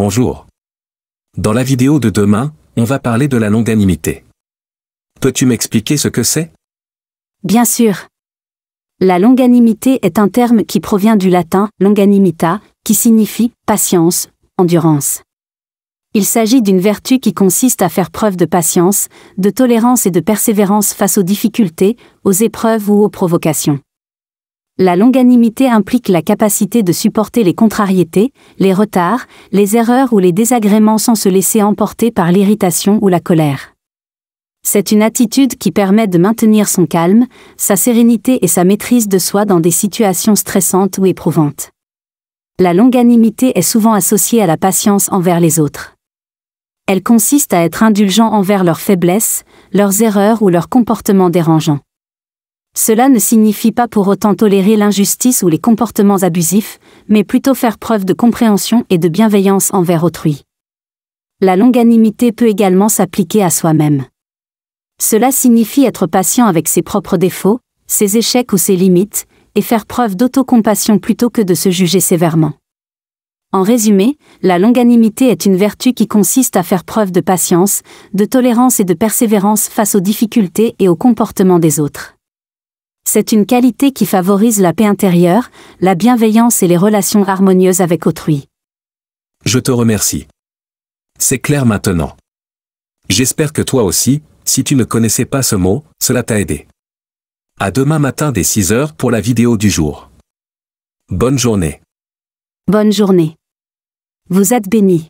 Bonjour. Dans la vidéo de demain, on va parler de la longanimité. Peux-tu m'expliquer ce que c'est Bien sûr. La longanimité est un terme qui provient du latin longanimita, qui signifie patience, endurance. Il s'agit d'une vertu qui consiste à faire preuve de patience, de tolérance et de persévérance face aux difficultés, aux épreuves ou aux provocations. La longanimité implique la capacité de supporter les contrariétés, les retards, les erreurs ou les désagréments sans se laisser emporter par l'irritation ou la colère. C'est une attitude qui permet de maintenir son calme, sa sérénité et sa maîtrise de soi dans des situations stressantes ou éprouvantes. La longanimité est souvent associée à la patience envers les autres. Elle consiste à être indulgent envers leurs faiblesses, leurs erreurs ou leurs comportements dérangeants. Cela ne signifie pas pour autant tolérer l'injustice ou les comportements abusifs, mais plutôt faire preuve de compréhension et de bienveillance envers autrui. La longanimité peut également s'appliquer à soi-même. Cela signifie être patient avec ses propres défauts, ses échecs ou ses limites, et faire preuve d'autocompassion plutôt que de se juger sévèrement. En résumé, la longanimité est une vertu qui consiste à faire preuve de patience, de tolérance et de persévérance face aux difficultés et aux comportements des autres. C'est une qualité qui favorise la paix intérieure, la bienveillance et les relations harmonieuses avec autrui. Je te remercie. C'est clair maintenant. J'espère que toi aussi, si tu ne connaissais pas ce mot, cela t'a aidé. À demain matin dès 6h pour la vidéo du jour. Bonne journée. Bonne journée. Vous êtes bénis.